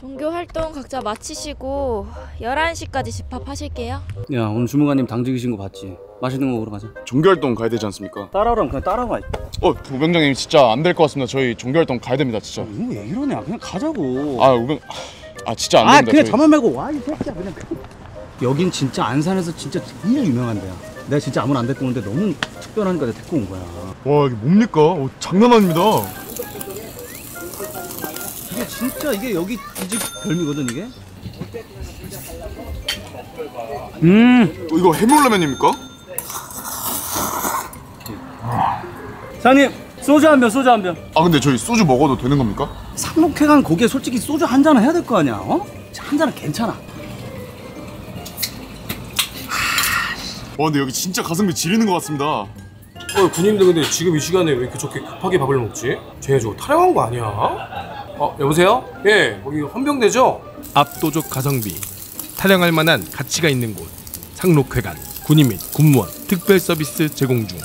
종교 활동 각자 마치시고 11시까지 집합하실게요. 야 오늘 주무관님 당직이신 거 봤지? 맛있는 거 먹으러 가자. 종교 활동 가야 되지 않습니까? 따라오라면 그냥 따라와. 어 우병장님 진짜 안 될 것 같습니다. 저희 종교 활동 가야 됩니다 진짜. 이왜 이러냐? 그냥 가자고. 아 우병 아 진짜 안 아, 됩니다. 아 그냥 저희. 저만 말고 와이 새끼야 그냥. 여긴 진짜 안산에서 진짜 진짜 유명한 데야. 내가 진짜 아무나 안 데리고 오는데 너무 특별하니까 내가 데리고 온 거야. 와 이게 뭡니까? 어, 장난 아닙니다. 진짜 이게 여기 이 집 별미거든 이게. 음. 어, 이거 해물라면입니까? 사장님 소주 한 병, 소주 한 병. 아 근데 저희 소주 먹어도 되는 겁니까? 삼록회관 고기에 솔직히 소주 한 잔은 해야 될 거 아니야. 어? 한 잔은 괜찮아. 와 근데 여기 진짜 가성비 지리는 것 같습니다. 어, 군인들 근데 지금 이 시간에 왜 이렇게 저렇게 급하게 밥을 먹지? 쟤네 저거 타령한 거 아니야? 어 여보세요? 예 거기 헌병대죠? 압도적 가성비 타령할 만한 가치가 있는 곳 상록회관 군인 및 군무원 특별 서비스 제공 중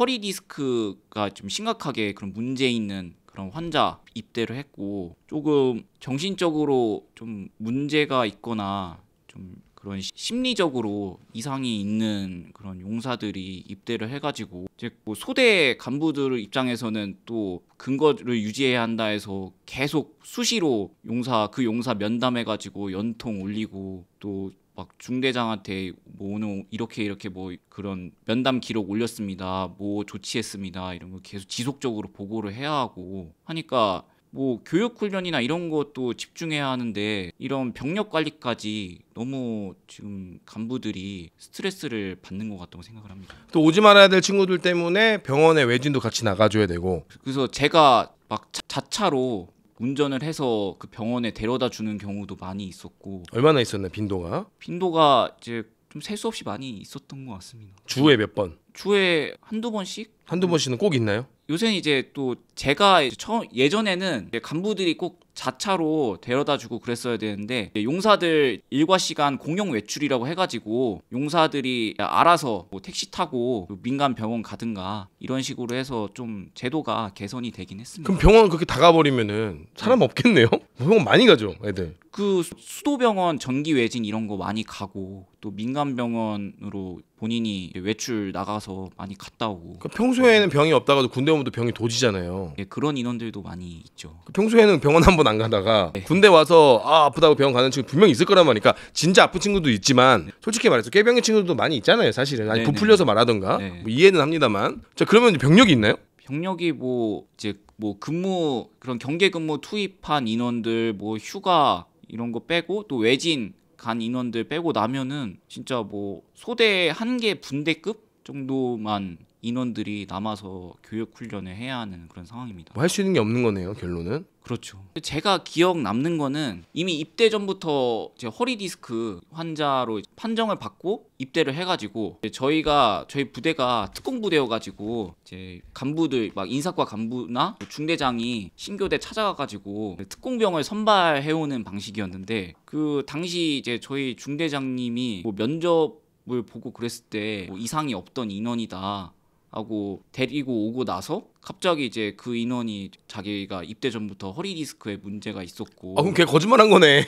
허리 디스크가 좀 심각하게 그런 문제 있는 그런 환자 입대를 했고 조금 정신적으로 좀 문제가 있거나 좀 그런 심리적으로 이상이 있는 그런 용사들이 입대를 해가지고 이제 뭐 소대 간부들 입장에서는 또 근거를 유지해야 한다 해서 계속 수시로 용사 그 용사 면담해가지고 연통 올리고 또 막 중대장한테 뭐 오늘 이렇게 이렇게 뭐 그런 면담 기록 올렸습니다 뭐 조치했습니다 이런 거 계속 지속적으로 보고를 해야 하고 하니까 뭐 교육 훈련이나 이런 것도 집중해야 하는데 이런 병력 관리까지 너무 지금 간부들이 스트레스를 받는 것 같다고 생각을 합니다. 또 오지 말아야 될 친구들 때문에 병원에 외진도 같이 나가줘야 되고. 그래서 제가 막 자차로 운전을 해서 그 병원에 데려다 주는 경우도 많이 있었고. 얼마나 있었나 빈도가? 빈도가 이제 좀 셀 수 없이 많이 있었던 것 같습니다. 주에 몇 번? 주에 한두 번씩? 한두 번씩은 꼭 있나요? 요새는 이제 또 제가 처음 예전에는 간부들이 꼭 자차로 데려다주고 그랬어야 되는데 용사들 일과 시간 공용 외출이라고 해가지고 용사들이 알아서 뭐 택시 타고 뭐 민간 병원 가든가 이런 식으로 해서 좀 제도가 개선이 되긴 했습니다. 그럼 병원 그렇게 다 가버리면은 사람 네. 없겠네요? 병원 많이 가죠, 애들. 그 수도병원 전기 외진 이런 거 많이 가고 또 민간 병원으로 본인이 외출 나가서 많이 갔다 오고 그러니까 평소에는 병이 없다가도 군대 오면 또 병이 도지잖아요. 예, 그런 인원들도 많이 있죠. 그러니까 평소에는 병원 한 번 안 가다가 네. 군대 와서 아 아프다고 병원 가는 친구 분명 히 있을 거란 말이니까 진짜 아픈 친구도 있지만 솔직히 말해서 꾀병인 친구들도 많이 있잖아요 사실은 아니 네, 부풀려서 네, 네. 말하던가 네. 뭐 이해는 합니다만 자 그러면 병력이 있나요? 병력이 뭐 이제 뭐 근무 그런 경계 근무 투입한 인원들 뭐 휴가 이런 거 빼고 또 외진 간 인원들 빼고 나면은 진짜 뭐 소대 한 개 분대급 정도만 인원들이 남아서 교육 훈련을 해야 하는 그런 상황입니다. 뭐할 수 있는 게 없는 거네요, 결론은. 그렇죠. 제가 기억 남는 거는 이미 입대 전부터 제 허리 디스크 환자로 판정을 받고 입대를 해가지고 저희가 저희 부대가 특공 부대여가지고 이제 간부들 막 인사과 간부나 중대장이 신교대 찾아가가지고 특공병을 선발해오는 방식이었는데 그 당시 이제 저희 중대장님이 뭐 면접을 보고 그랬을 때뭐 이상이 없던 인원이다 하고 데리고 오고 나서 갑자기 이제 그 인원이 자기가 입대 전부터 허리 디스크에 문제가 있었고 아 그럼 걔 거짓말한 거네.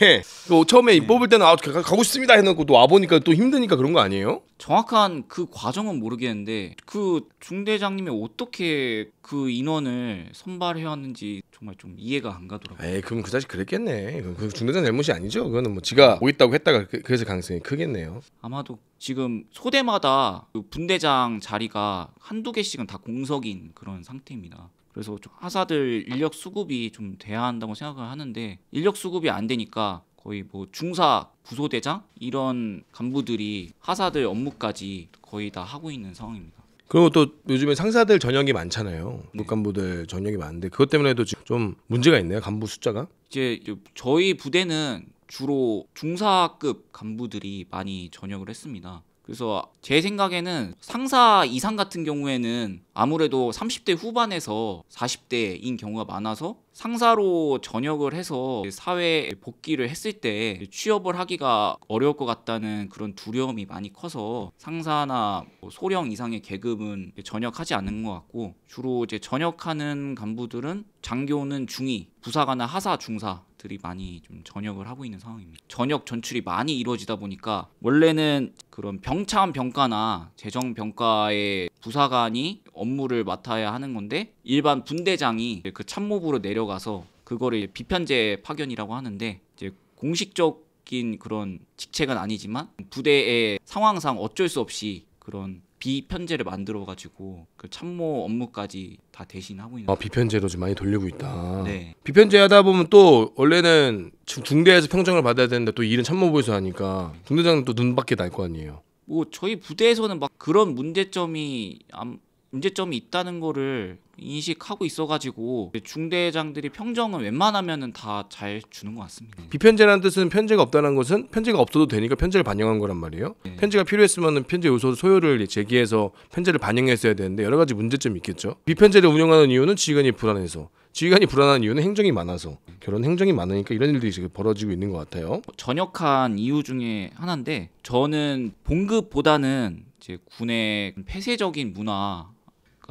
또 처음에 네. 뽑을 때는 아 가- 고 싶습니다 해놓고 또 와보니까 또 힘드니까 그런 거 아니에요? 정확한 그 과정은 모르겠는데 그 중대장님이 어떻게 그 인원을 선발해야 는지 정말 좀 이해가 안 가더라고요. 에이 그럼 그 자식 그랬겠네. 그 중대장 잘못이 아니죠. 그거는 뭐 지가 오겠다고 뭐 했다가 그- 래서 가능성이 크겠네요. 아마도 지금 소대마다 그 분대장 자리가 한두 개씩은 다 공석인 그런 상태입니다. 그래서 좀 하사들 인력 수급이 좀 돼야 한다고 생각을 하는데 인력 수급이 안 되니까 거의 뭐 중사 부소대장 이런 간부들이 하사들 업무까지 거의 다 하고 있는 상황입니다. 그리고 또 요즘에 상사들 전형이 많잖아요. 네. 간부들 전형이 많은데 그것 때문에도 좀 문제가 있네요. 간부 숫자가. 이제 저희 부대는 주로 중사급 간부들이 많이 전역을 했습니다. 그래서 제 생각에는 상사 이상 같은 경우에는 아무래도 30대 후반에서 40대인 경우가 많아서 상사로 전역을 해서 사회에 복귀를 했을 때 취업을 하기가 어려울 것 같다는 그런 두려움이 많이 커서 상사나 뭐 소령 이상의 계급은 전역하지 않는 것 같고 주로 이제 전역하는 간부들은 장교는 중위, 부사관은 하사, 중사 기들이 많이 좀 전역을 하고 있는 상황입니다. 전역 전출이 많이 이루어지다 보니까 원래는 그런 병참 병가나 재정 병가의 부사관이 업무를 맡아야 하는 건데 일반 분대장이 그 참모부로 내려가서 그거를 비편제 파견이라고 하는데 이제 공식적 인 그런 직책은 아니지만 부대의 상황상 어쩔 수 없이 그런 비편제를 만들어 가지고 그 참모 업무까지 다 대신하고 있는 아 비편제로 좀 많이 돌리고 있다. 네. 비편제 하다 보면 또 원래는 지금 중대에서 평정을 받아야 되는데 또 일은 참모부에서 하니까 중대장은 또 눈밖에 날 거 아니에요. 뭐 저희 부대에서는 막 그런 문제점이 안, 문제점이 있다는 거를 인식하고 있어가지고 중대장들이 평정은 웬만하면은 다잘 주는 것 같습니다. 비편제라는 뜻은 편제가 없다는 것은 편제가 없어도 되니까 편제를 반영한 거란 말이에요. 네. 편제가 필요했으면은 편제 요소 소요를 제기해서 편제를 반영했어야 되는데 여러 가지 문제점이 있겠죠. 비편제를 운영하는 이유는 지휘관이 불안해서 지휘관이 불안한 이유는 행정이 많아서 결혼 행정이 많으니까 이런 일들이 지금 벌어지고 있는 것 같아요. 뭐 전역한 이유 중에 하나인데 저는 봉급보다는 이제 군의 폐쇄적인 문화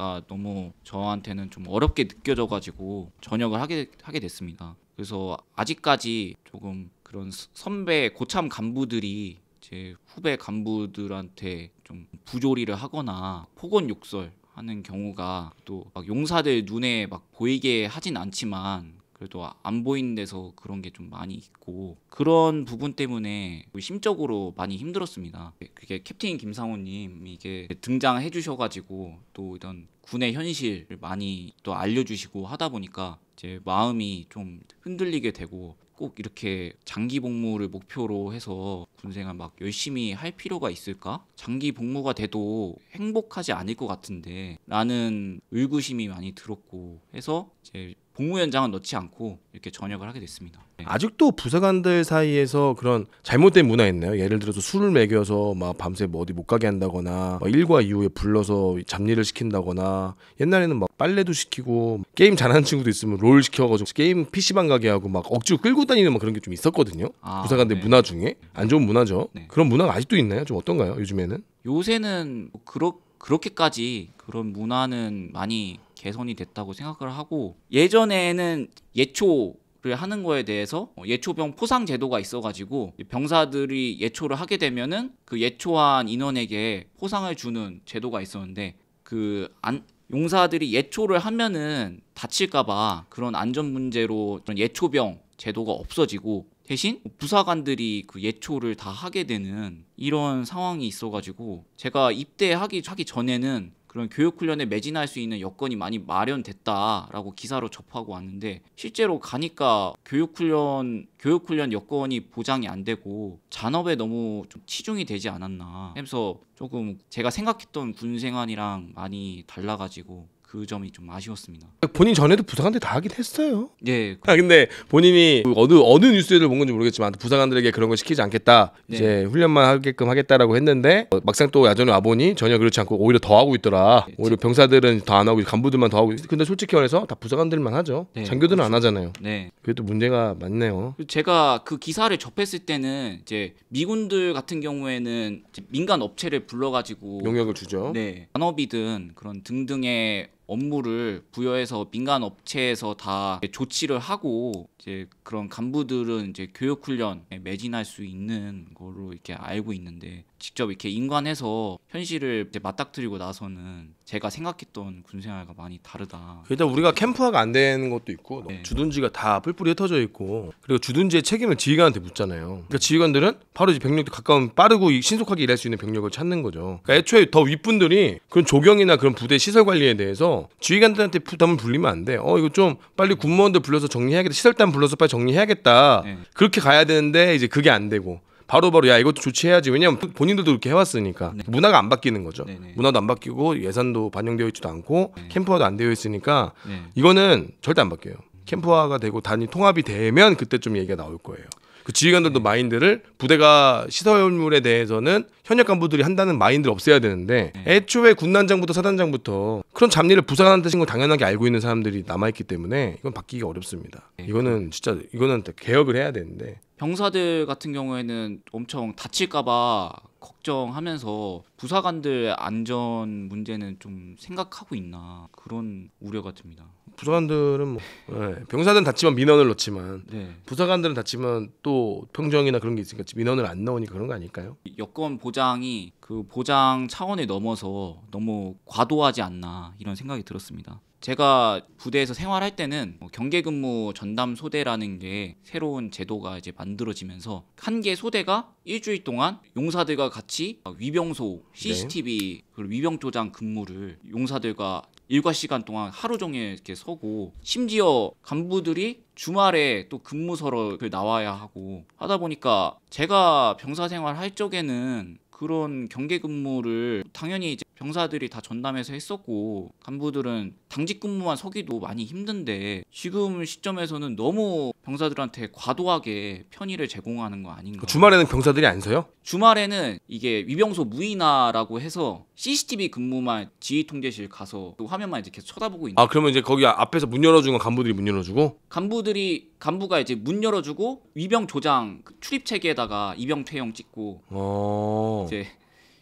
가 아, 너무 저한테는 좀 어렵게 느껴져가지고 전역을 하게 하게 됐습니다. 그래서 아직까지 조금 그런 선배 고참 간부들이 제 후배 간부들한테 좀 부조리를 하거나 폭언 욕설 하는 경우가 또막 용사들 눈에 막 보이게 하진 않지만 그래도 안 보이는 데서 그런 게 좀 많이 있고 그런 부분 때문에 심적으로 많이 힘들었습니다. 그게 캡틴 김상호님 이게 등장해 주셔가지고 또 이런 군의 현실을 많이 또 알려주시고 하다 보니까 제 마음이 좀 흔들리게 되고 꼭 이렇게 장기 복무를 목표로 해서 군생활 막 열심히 할 필요가 있을까? 장기 복무가 돼도 행복하지 않을 것 같은데 라는 의구심이 많이 들었고 해서 제 복무연장은 넣지 않고 이렇게 전역을 하게 됐습니다. 네. 아직도 부사관들 사이에서 그런 잘못된 문화 있나요? 예를 들어서 술을 먹여서 막 밤새 뭐 어디 못 가게 한다거나 일과 이후에 불러서 잡일을 시킨다거나 옛날에는 막 빨래도 시키고 게임 잘하는 친구도 있으면 롤 시켜가지고 게임 PC방 가게 하고 막 억지로 끌고 다니는 막 그런 게 좀 있었거든요. 아, 부사관들 네. 문화 중에 안 좋은 문화죠. 네. 그런 문화가 아직도 있나요? 좀 어떤가요? 요즘에는? 요새는 뭐 그렇 그렇게까지 그런 문화는 많이 개선이 됐다고 생각을 하고 예전에는 예초 를 하는 거에 대해서 어, 예초병 포상 제도가 있어가지고 병사들이 예초를 하게 되면은 그 예초한 인원에게 포상을 주는 제도가 있었는데 그 안, 용사들이 예초를 하면은 다칠까봐 그런 안전 문제로 그런 예초병 제도가 없어지고 대신 부사관들이 그 예초를 다 하게 되는 이런 상황이 있어가지고 제가 입대하기 하기 전에는 그런 교육 훈련에 매진할 수 있는 여건이 많이 마련됐다라고 기사로 접하고 왔는데 실제로 가니까 교육 훈련 교육 훈련 여건이 보장이 안 되고 잔업에 너무 좀 치중이 되지 않았나 하면서 조금 제가 생각했던 군 생활이랑 많이 달라가지고 그 점이 좀 아쉬웠습니다. 본인 전에도 부사관들 다 하긴 했어요. 예. 아 근데 본인이 어느 어느 뉴스를 본 건지 모르겠지만 부사관들에게 그런 걸 시키지 않겠다. 네. 이제 훈련만 하게끔 하겠다라고 했는데 어, 막상 또 야전을 와보니 전혀 그렇지 않고 오히려 더 하고 있더라. 네, 오히려 병사들은 더 안 하고 간부들만 더 하고. 근데 솔직히 말해서 다 부사관들만 하죠. 네, 장교들은 그렇죠. 안 하잖아요. 네. 그게 또 문제가 많네요. 제가 그 기사를 접했을 때는 이제 미군들 같은 경우에는 민간 업체를 불러가지고 용역을 주죠. 네. 산업이든 그런 등등의 업무를 부여해서 민간 업체에서 다 조치를 하고 이제 그런 간부들은 이제 교육 훈련에 매진할 수 있는 거로 이렇게 알고 있는데 직접 이렇게 인관해서 현실을 맞닥뜨리고 나서는 제가 생각했던 군생활과 많이 다르다. 일단 우리가 캠프화가 안 되는 것도 있고 네. 주둔지가 다 뿔뿔이 흩어져 있고 그리고 주둔지의 책임을 지휘관한테 묻잖아요. 그러니까 지휘관들은 바로 이제 병력도 가까운 빠르고 신속하게 일할 수 있는 병력을 찾는 거죠. 그러니까 애초에 더 윗분들이 그런 조경이나 그런 부대 시설 관리에 대해서 지휘관들한테 부담을 불리면 안 돼. 어 이거 좀 빨리 군무원들 불러서 정리해야겠다. 시설단 불러서 빨리 정리해야겠다. 네. 그렇게 가야 되는데 이제 그게 안 되고 바로바로 야 이것도 조치해야지 왜냐면 하 본인들도 그렇게 해왔으니까 네. 문화가 안 바뀌는 거죠 네네. 네. 문화도 안 바뀌고 예산도 반영되어 있지도 않고 네. 캠프화도 안 되어 있으니까 네. 이거는 절대 안 바뀌어요 캠프화가 되고 단위 통합이 되면 그때 좀 얘기가 나올 거예요 그 지휘관들도 네. 마인드를 부대가 시설물에 대해서는 현역 간부들이 한다는 마인드를 없애야 되는데 네. 애초에 군단장부터 사단장부터 그런 잡일을 부상한테신걸 당연하게 알고 있는 사람들이 남아있기 때문에 이건 바뀌기 어렵습니다 이거는 진짜 이거는 개혁을 해야 되는데 병사들 같은 경우에는 엄청 다칠까봐 걱정하면서 부사관들 안전 문제는 좀 생각하고 있나 그런 우려가 듭니다. 부사관들은 뭐 네, 병사들은 다치면 민원을 넣지만 네. 부사관들은 다치면 또 평정이나 그런 게 있으니까 민원을 안 넣으니까 그런 거 아닐까요? 여권 보장이 그 보장 차원에 넘어서 너무 과도하지 않나 이런 생각이 들었습니다. 제가 부대에서 생활할 때는 뭐 경계 근무 전담 소대라는 게 새로운 제도가 이제 만들어지면서 한 개 소대가 일주일 동안 용사들과 같이 위병소, 네. CCTV, 그리고 위병조장 근무를 용사들과 일과 시간 동안 하루 종일 이렇게 서고 심지어 간부들이 주말에 또 근무서로 나와야 하고 하다 보니까 제가 병사 생활 할 적에는 그런 경계 근무를 당연히 이제 병사들이 다 전담해서 했었고 간부들은 당직 근무만 서기도 많이 힘든데 지금 시점에서는 너무 병사들한테 과도하게 편의를 제공하는 거 아닌가 주말에는 병사들이 안 서요? 주말에는 이게 위병소 무인화라고 해서 CCTV 근무만 지휘 통제실 가서 그 화면만 이제 계속 쳐다보고 있는 아 그러면 이제 거기 앞에서 문 열어주는 간부들이 문 열어주고 간부들이 간부가 이제 문 열어주고 위병 조장 그 출입 체계에다가 이병 퇴영 찍고 어... 이제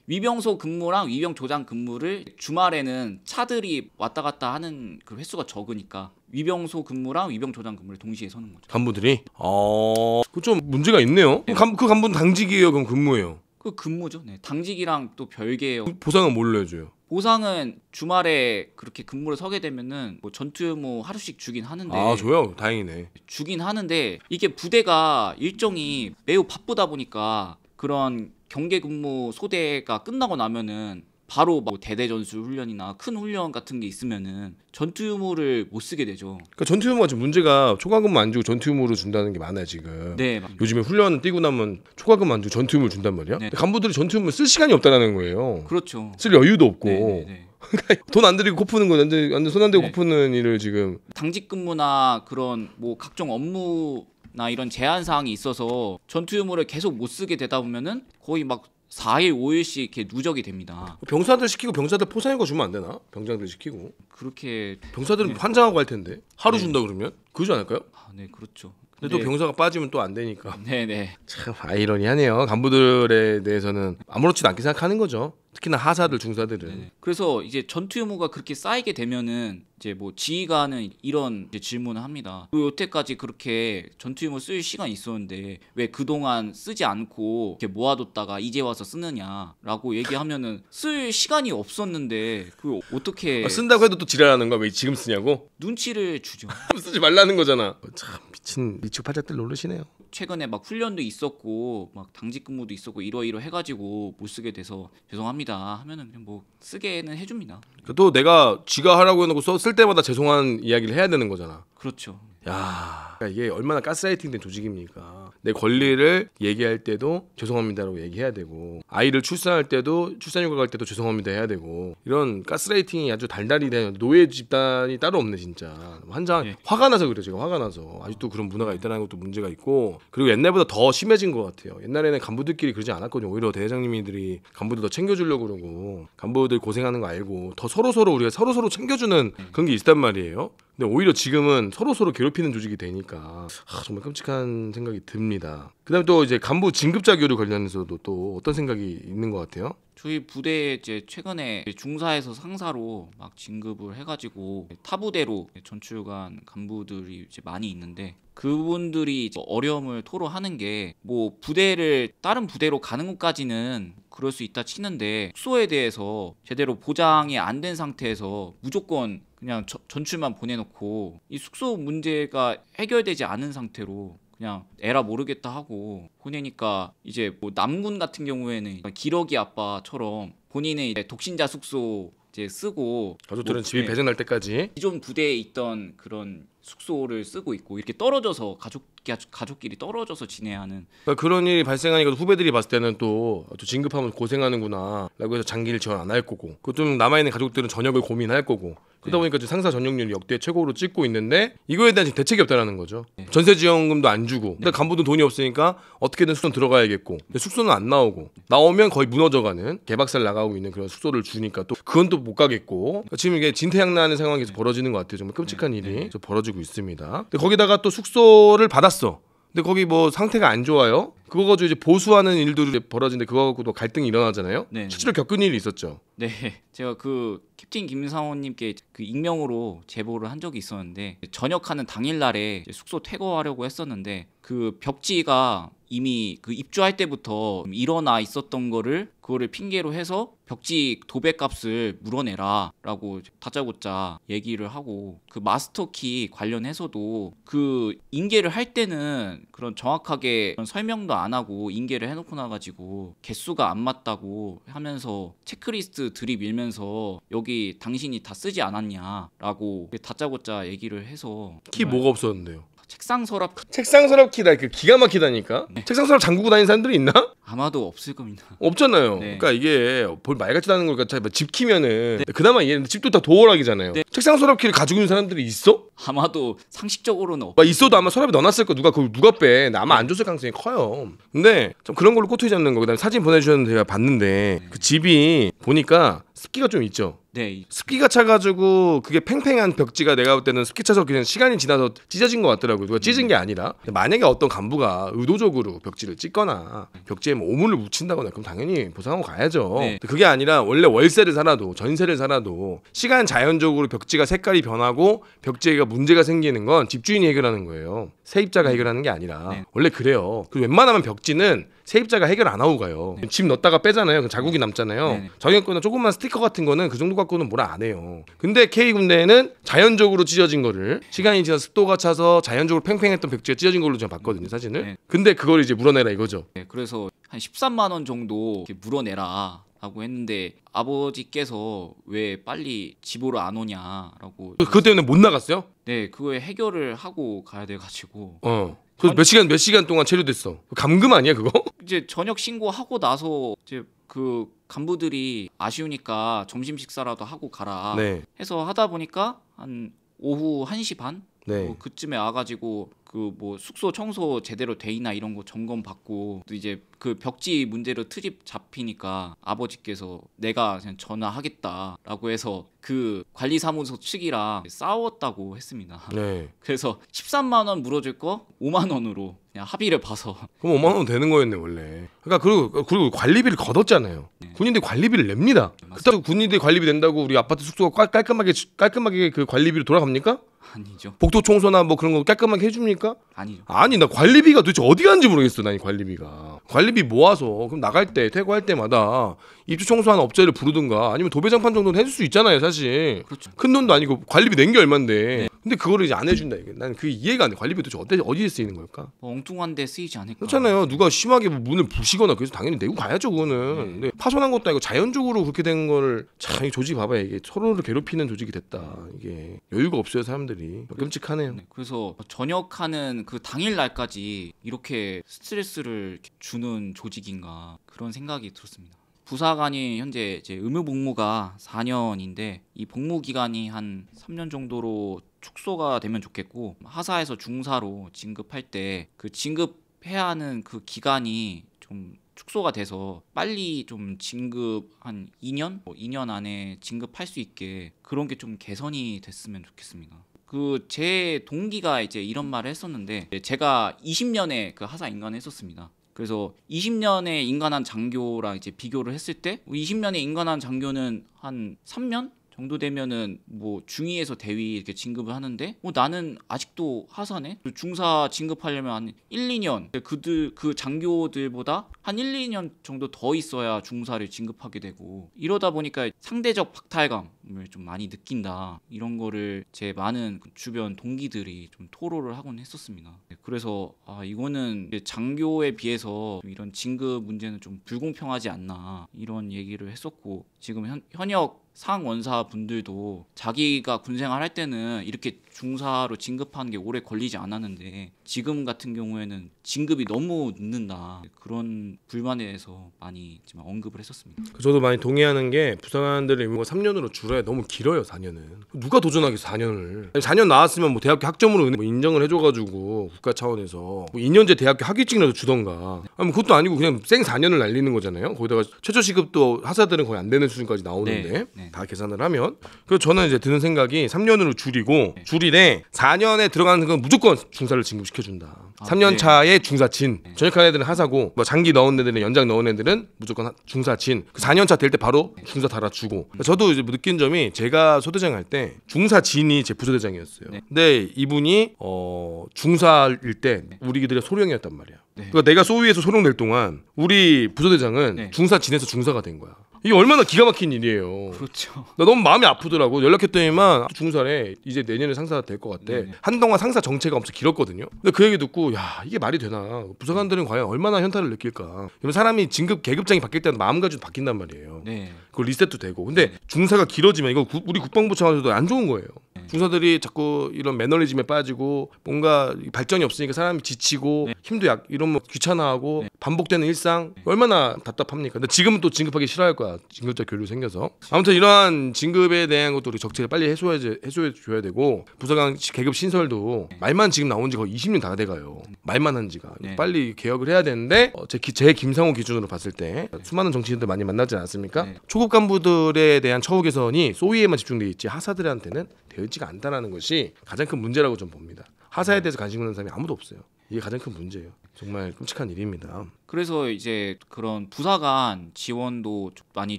위병소 근무랑 위병 조장 근무를 주말에는 차들이 왔다 갔다 하는 그 횟수가 적으니까 위병소 근무랑 위병 조장 근무를 동시에 서는 거죠. 간부들이? 어, 그좀 문제가 있네요. 네. 그간부 당직이에요, 그럼 근무예요. 그 근무죠. 네. 당직이랑 또 별개예요. 보상은 뭘로 해줘요? 보상은 주말에 그렇게 근무를 서게 되면은 뭐 전투휴무 하루씩 주긴 하는데 아 줘요 다행이네 주긴 하는데 이게 부대가 일정이 매우 바쁘다 보니까 그런 경계 근무 소대가 끝나고 나면은 바로 막 뭐 대대전술 훈련이나 큰 훈련 같은 게 있으면은 전투 유무를 못 쓰게 되죠. 그러니까 전투 유무가 지금 문제가 초과 근무 안 주고 전투 유무를 준다는 게 많아요 지금. 네. 맞습니다. 요즘에 훈련 뛰고 나면 초과 근무 안 주고 전투 유무를 준단 말이야. 네. 간부들이 전투 유무 쓸 시간이 없다라는 거예요. 그렇죠. 쓸 여유도 없고. 네네네. 네, 네. 그러니까 돈안 들이고 코프는건 완전 완전 손안 대고 네. 코푸는 일을 지금 당직 근무나 그런 뭐 각종 업무 나 이런 제한 사항이 있어서 전투 유무를 계속 못 쓰게 되다 보면은 거의 막 4일, 5일씩 이렇게 누적이 됩니다. 병사들 시키고 병사들 포상인 거 주면 안 되나? 병장들 시키고. 그렇게 병사들은 네. 환장하고 할 텐데. 하루 네. 준다 그러면 그러지 않을까요? 아, 네, 그렇죠. 근데 네. 또 병사가 빠지면 또 안 되니까. 네네. 네. 참 아이러니하네요. 간부들에 대해서는 아무렇지도 않게 생각하는 거죠. 특히나 하사들 중사들은 네 그래서 이제 전투 유무가 그렇게 쌓이게 되면은 이제 뭐 지휘관은 이런 질문을 합니다 요태까지 그 그렇게 전투 유무 쓸 시간이 있었는데 왜 그동안 쓰지 않고 이렇게 모아뒀다가 이제 와서 쓰느냐라고 얘기하면은 쓸 시간이 없었는데 그 어떻게 아, 쓴다고 해도 또 지랄하는 거야 왜 지금 쓰냐고 눈치를 주죠 쓰지 말라는 거잖아 참 미친 미치팔자들 놀르시네요 최근에 막 훈련도 있었고 막 당직 근무도 있었고 이러이러 해가지고 못 쓰게 돼서 죄송합니다 하면은 그냥 뭐 쓰게는 해줍니다. 또 내가 지가 하라고 해놓고 썼을 때마다 죄송한 이야기를 해야 되는 거잖아. 그렇죠. 야, 그러니까 이게 얼마나 가스라이팅된 조직입니까? 내 권리를 얘기할 때도 죄송합니다라고 얘기해야 되고 아이를 출산할 때도 출산휴가 갈 때도 죄송합니다 해야 되고 이런 가스라이팅이 아주 달달이 된 노예 집단이 따로 없네 진짜 환장 예. 화가 나서 그래요 제가 화가 나서 아직도 그런 문화가 있다는 것도 문제가 있고 그리고 옛날보다 더 심해진 것 같아요 옛날에는 간부들끼리 그러지 않았거든요 오히려 대장님들이 간부들 더 챙겨주려고 그러고 간부들 고생하는 거 알고 더 서로 서로 우리가 서로 서로 챙겨주는 음. 그런 게 있단 말이에요 근데 오히려 지금은 서로 서로 괴롭히는 조직이 되니까 아, 정말 끔찍한 생각이 듭니다. 그다음에 또 이제 간부 진급자 교류 관련해서도 또 어떤 생각이 있는 것 같아요? 저희 부대 이제 최근에 중사에서 상사로 막 진급을 해가지고 타부대로 전출간 간부들이 이제 많이 있는데 그분들이 어려움을 토로하는 게 뭐 부대를 다른 부대로 가는 것까지는 그럴 수 있다 치는데 숙소에 대해서 제대로 보장이 안 된 상태에서 무조건 그냥 저, 전출만 보내놓고 이 숙소 문제가 해결되지 않은 상태로 그냥 에라 모르겠다 하고 보내니까 이제 뭐 남군 같은 경우에는 기러기 아빠처럼 본인의 독신자 숙소 이제 쓰고 가족들은 뭐 집이 네. 배정날 때까지 기존 부대에 있던 그런 숙소를 쓰고 있고 이렇게 떨어져서 가족 가족끼리 떨어져서 지내야 하는 그러니까 그런 일이 발생하니까 후배들이 봤을 때는 또, 아, 진급하면 고생하는구나라고 해서 장기를 지원 안 할 거고 그좀 남아 있는 가족들은 전역을 고민할 거고 그러다 네. 보니까 지금 상사 전역률이 역대 최고로 찍고 있는데 이거에 대한 지금 대책이 없다라는 거죠 네. 전세 지원금도 안 주고 근데 네. 간부도 돈이 없으니까 어떻게든 숙소 들어가야겠고 숙소는 안 나오고 나오면 거의 무너져가는 개박살 나가고 있는 그런 숙소를 주니까 또 그건 또 못 가겠고 그러니까 지금 이게 진퇴양난하는 상황이 계속 벌어지는 것 같아요 정말 끔찍한 네. 일이 네. 벌어지. 벌어지고 있습니다. 근데 거기다가 또 숙소를 받았어. 근데 거기 뭐 상태가 안 좋아요. 그거 가지고 이제 보수하는 일들이 벌어지는데 그거 갖고도 갈등이 일어나잖아요. 네. 실제로 겪은 일이 있었죠. 네, 제가 그 캡틴 김상원님께 그 익명으로 제보를 한 적이 있었는데 전역하는 당일날에 숙소 퇴거하려고 했었는데 그 벽지가 이미 그 입주할 때부터 일어나 있었던 거를 그거를 핑계로 해서 벽지 도배값을 물어내라라고 다짜고짜 얘기를 하고 그 마스터키 관련해서도 그 인계를 할 때는 그런 정확하게 그런 설명도 안 하고 인계를 해놓고 나가지고 개수가 안 맞다고 하면서 체크리스트 들이밀면서 여기 당신이 다 쓰지 않았냐라고 다짜고짜 얘기를 해서 키 뭐가 없었는데요? 책상 서랍 책상 서랍 키다 그 기가 막히다니까 네. 책상 서랍 잠그고 다니는 사람들이 있나? 아마도 없을 겁니다. 없잖아요. 네. 그러니까 이게 볼 말 같지도 않은 걸까 뭐 집 키면은 네. 그나마 얘는 집도 다 도어락이잖아요. 네. 책상 서랍 키를 가지고 있는 사람들이 있어? 아마도 상식적으로는 없. 있어도 아마 서랍에 넣어놨을 거 누가 그걸 누가 빼? 아마 안 줬을 가능성이 커요. 근데 좀 그런 걸로 꼬투리 잡는 거 그다음에 사진 보내주셨는데 제가 봤는데 네. 그 집이 보니까 습기가 좀 있죠. 네. 습기가 차가지고 그게 팽팽한 벽지가 내가 볼 때는 습기 차서 그냥 시간이 지나서 찢어진 것 같더라고요. 누가 찢은 게 아니라 만약에 어떤 간부가 의도적으로 벽지를 찢거나 벽지에 뭐 오물을 묻힌다거나 그럼 당연히 보상하고 가야죠. 네. 그게 아니라 원래 월세를 살아도 전세를 살아도 시간 자연적으로 벽지가 색깔이 변하고 벽지가 문제가 생기는 건 집주인이 해결하는 거예요. 세입자가 해결하는 게 아니라 네. 원래 그래요. 그 웬만하면 벽지는 세입자가 해결 안 하고 가요. 네. 집 넣었다가 빼잖아요. 자국이 네. 남잖아요. 네. 자격거나 네. 조금만 스티커 같은 거는 그 정도 갖고는 뭐라 안 해요. 근데 K 군대는 에 자연적으로 찢어진 거를 시간이 지나 습도가 차서 자연적으로 팽팽했던 백지가 찢어진 걸로 제가 봤거든요, 사진을. 네. 근데 그걸 이제 물어내라 이거죠. 네, 그래서 한 13만 원 정도 물어내라. 하고 했는데 아버지께서 왜 빨리 집으로 안 오냐라고 그, 그 때문에 못 나갔어요? 네 그거에 해결을 하고 가야 돼가지고 어. 그래서 몇 시간 몇 시간 동안 체류됐어. 그 감금 아니야 그거? 이제 저녁 신고하고 나서 이제 그 간부들이 아쉬우니까 점심 식사라도 하고 가라 네. 해서 하다 보니까 한 오후 1시 반 네. 뭐 그쯤에 와가지고 그 뭐 숙소 청소 제대로 돼 있나 이런 거 점검 받고 또 이제 그 벽지 문제로 트집 잡히니까 아버지께서 내가 그냥 전화하겠다라고 해서 그 관리사무소 측이랑 싸웠다고 했습니다. 네. 그래서 13만 원 물어줄 거 5만 원으로 그냥 합의를 봐서. 그럼 5만 원 되는 거였네 원래. 그러니까 그리고, 그리고 관리비를 걷었잖아요. 네. 군인들 관리비를 냅니다. 네, 그렇다고 군인들 관리비 된다고 우리 아파트 숙소가 깔끔하게 깔끔하게 그 관리비로 돌아갑니까? 아니죠. 복도 청소나 뭐 그런 거 깔끔하게 해줍니까? 아니죠. 아니 나 관리비가 도대체 어디 갔는지 모르겠어. 난 이 관리비가 관리 관리비 모아서 그럼 나갈 때 퇴거할 때마다 입주 청소하는 업자를 부르든가 아니면 도배장판 정도는 해줄 수 있잖아요 사실 그렇죠. 큰 돈도 아니고 관리비 낸 게 얼만데 네. 근데 그거를 이제 안 해준다 이게 난 그게 이해가 안 돼 관리비 도대체 어디, 어디에 쓰이는 걸까 뭐 엉뚱한 데 쓰이지 않을까 그렇잖아요 누가 심하게 뭐 문을 부시거나 그래서 당연히 내고 가야죠 그거는 네. 근데 파손한 것도 아니고 자연적으로 그렇게 된 거를 참이 조직 봐봐 이게 서로를 괴롭히는 조직이 됐다 이게 여유가 없어요 사람들이 끔찍하네요 네. 그래서 전역하는 그 당일 날까지 이렇게 스트레스를 주는 조직인가 그런 생각이 들었습니다 부사관이 현재 이제 의무 복무가 4년인데 이 복무 기간이 한 3년 정도로 축소가 되면 좋겠고 하사에서 중사로 진급할 때 그 진급해야 하는 그 기간이 좀 축소가 돼서 빨리 좀 진급 한 2년, 뭐 2년 안에 진급할 수 있게 그런 게 좀 개선이 됐으면 좋겠습니다. 그 제 동기가 이제 이런 말을 했었는데 제가 20년에 그 하사 인간 했었습니다. 그래서 20년의 인간한 장교랑 이제 비교를 했을 때 20년의 인간한 장교는 한 3년 정도 되면은 뭐 중위에서 대위 이렇게 진급을 하는데 뭐 나는 아직도 하사네 그 중사 진급하려면 한 1, 2년 그들 그 장교들보다 한 1, 2년 정도 더 있어야 중사를 진급하게 되고 이러다 보니까 상대적 박탈감을 좀 많이 느낀다 이런 거를 제 많은 그 주변 동기들이 좀 토로를 하곤 했었습니다 네, 그래서 아 이거는 장교에 비해서 이런 진급 문제는 좀 불공평하지 않나 이런 얘기를 했었고 지금 현, 현역 상원사 분들도 자기가 군생활 할 때는 이렇게 중사로 진급하는 게 오래 걸리지 않았는데 지금 같은 경우에는 진급이 너무 늦는다 그런 불만에 대해서 많이 지금 언급을 했었습니다. 그 저도 많이 동의하는 게 부산하는들의 임가 3년으로 줄어야 너무 길어요 4년은 누가 도전하겠어 4년을 4년 나왔으면 뭐 대학교 학점으로 뭐 인정을 해줘가지고 국가 차원에서 뭐 2년제 대학교 학위증이라도 주던가 아니 뭐 그것도 아니고 그냥 생 4년을 날리는 거잖아요 거기다가 최저 시급도 하사들은 거의 안 되는 수준까지 나오는데 네, 네. 다 계산을 하면 그래서 저는 이제 드는 생각이 3년으로 줄이고 네. 줄이 일에 4년에 들어가는 건 무조건 중사를 진급시켜준다. 아, 3년 네. 차에 중사친. 네. 전역한 애들은 하사고 뭐 장기 넣은 애들은 연장 넣은 애들은 무조건 중사친. 그 4년 차 될 때 바로 중사 달아주고. 저도 이제 뭐 느낀 점이 제가 소대장 할 때 중사진이 제 부소대장이었어요. 네. 근데 이분이 어 중사일 때 네. 우리 기들의 소령이었단 말이야. 네. 그러니까 내가 소위에서 소령 될 동안 우리 부소대장은 중사진에서 중사가 된 거야. 이게 얼마나 기가 막힌 일이에요. 그렇죠. 나 너무 마음이 아프더라고. 연락했더니만 중사래 이제 내년에 상사 가될 것같아 네네. 한동안 상사 정체가 엄청 길었거든요. 근데 그 얘기 듣고 야 이게 말이 되나 부사관들은 과연 얼마나 현타를 느낄까 사람이 진급 계급장이 바뀔 때는 마음가짐도 바뀐단 말이에요 네. 그걸 리셋도 되고 근데 네. 중사가 길어지면 이거 우리 국방부 차관서도안 좋은 거예요 중사들이 자꾸 이런 매너리즘에 빠지고 뭔가 발전이 없으니까 사람이 지치고 네. 힘도 약이런뭐 귀찮아하고 네. 반복되는 일상 네. 얼마나 답답합니까? 근데 지금은 또 진급하기 싫어할 거야 진급자 교류 생겨서 아무튼 이러한 진급에 대한 것도 우리 적체를 빨리 해소해 해소해 줘야 되고 부서간 계급 신설도 말만 지금 나온 지 거의 20년 다 돼가요 말만 한 지가 네. 빨리 개혁을 해야 되는데 어, 제, 제 김상호 기준으로 봤을 때 수많은 정치인들 많이 만나지 않았습니까? 네. 초급 간부들에 대한 처우 개선이 소위에만 집중돼 있지 하사들한테는 배우지가 않다는 것이 가장 큰 문제라고 좀 봅니다. 하사에 네. 대해서 관심 있는 사람이 아무도 없어요. 이게 가장 큰 문제예요. 정말 끔찍한 일입니다. 그래서 이제 그런 부사 간 지원도 많이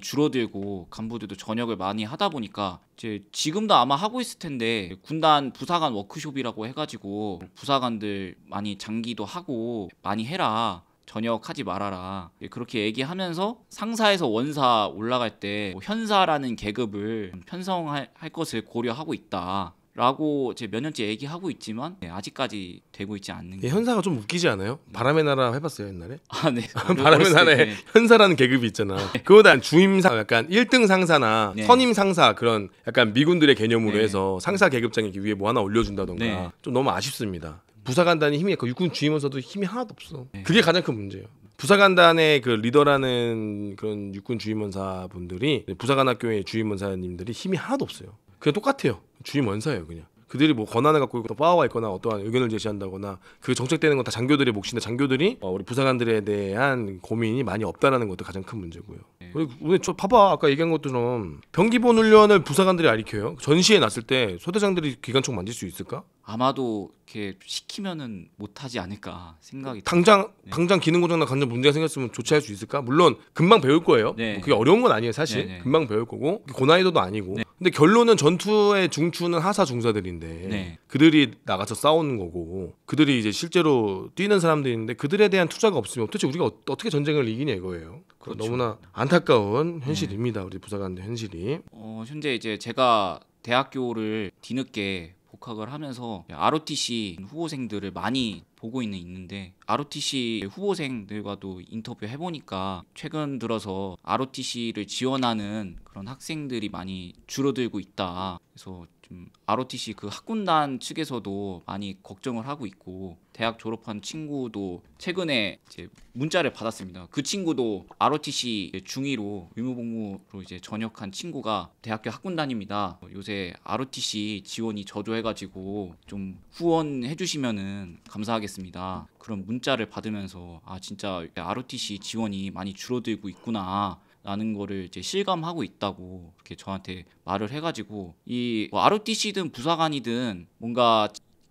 줄어들고 간부들도 전역을 많이 하다 보니까 이제 지금도 아마 하고 있을 텐데 군단 부사관 워크숍이라고 해가지고 부사관들 많이 장기도 하고 많이 해라 전역하지 말아라 예, 그렇게 얘기하면서 상사에서 원사 올라갈 때 뭐 현사라는 계급을 편성할 것을 고려하고 있다 라고 제 몇 년째 얘기하고 있지만 네, 아직까지 되고 있지 않는 예, 현사가 좀 웃기지 않아요? 네. 바람의 나라 해봤어요 옛날에? 아 네. 바람의 나라에 네. 현사라는 계급이 있잖아. 네. 그거보단 주임상 약간 1등 상사나 네. 선임 상사 그런 약간 미군들의 개념으로 네. 해서 상사 계급장에 위에 뭐 하나 올려준다던가 좀 너무 아쉽습니다. 부사관단이 힘이 약고 육군 주임원서도 힘이 하나도 없어. 네. 그게 가장 큰 문제예요. 부사관단의 그 리더라는 그런 육군 주임원사 분들이 부사관학교의 주임원사님들이 힘이 하나도 없어요. 그냥 똑같아요. 주임원사예요, 그냥. 그들이 뭐 권한을 갖고 있고 파워가 있거나 어떠한 의견을 제시한다거나 그 정책되는 건 다 장교들의 몫인데 장교들이 어, 우리 부사관들에 대한 고민이 많이 없다라는 것도 가장 큰 문제고요. 우리 저 봐봐 아까 얘기한 것처럼 병기본 훈련을 부사관들이 안리켜요전시에 났을 때 소대장들이 기관총 만질 수 있을까? 아마도 이렇게 시키면은 못하지 않을까 생각이 당장 네. 당장 기능 고장나 간장 문제가 생겼으면 조치할 수 있을까? 물론 금방 배울 거예요. 네. 뭐 그게 어려운 건 아니에요 사실. 네, 네. 금방 배울 거고 고난이도도 아니고. 네. 근데 결론은 전투의 중추는 하사 중사들인데 네. 그들이 나가서 싸우는 거고 그들이 이제 실제로 뛰는 사람들인데 그들에 대한 투자가 없으면 도대체 우리가 어, 떻게 전쟁을 이기냐 이거예요. 그렇죠. 너무나 안타. 안타까운 네. 현실입니다. 우리 부사관대 현실이. 어, 현재 이제 제가 대학교를 뒤늦게 복학을 하면서 ROTC 후보생들을 많이 보고 있는 있는데 ROTC 후보생들과도 인터뷰 해보니까 최근 들어서 ROTC를 지원하는 그런 학생들이 많이 줄어들고 있다. 그래서 좀 음, ROTC 그 학군단 측에서도 많이 걱정을 하고 있고 대학 졸업한 친구도 최근에 이제 문자를 받았습니다. 그 친구도 ROTC 중위로 의무복무로 이제 전역한 친구가 대학교 학군단입니다. 요새 ROTC 지원이 저조해가지고 좀 후원해 주시면은 감사하겠습니다. 그런 문자를 받으면서 아 진짜 ROTC 지원이 많이 줄어들고 있구나 라는 거를 이제 실감하고 있다고 이렇게 저한테 말을 해가지고 이뭐 ROTC든 부사관이든 뭔가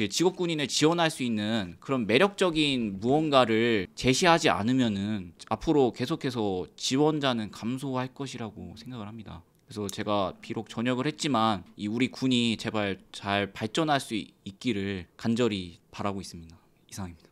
직업군인을 지원할 수 있는 그런 매력적인 무언가를 제시하지 않으면은 앞으로 계속해서 지원자는 감소할 것이라고 생각을 합니다. 그래서 제가 비록 전역을 했지만 이 우리 군이 제발 잘 발전할 수 있기를 간절히 바라고 있습니다. 이상입니다.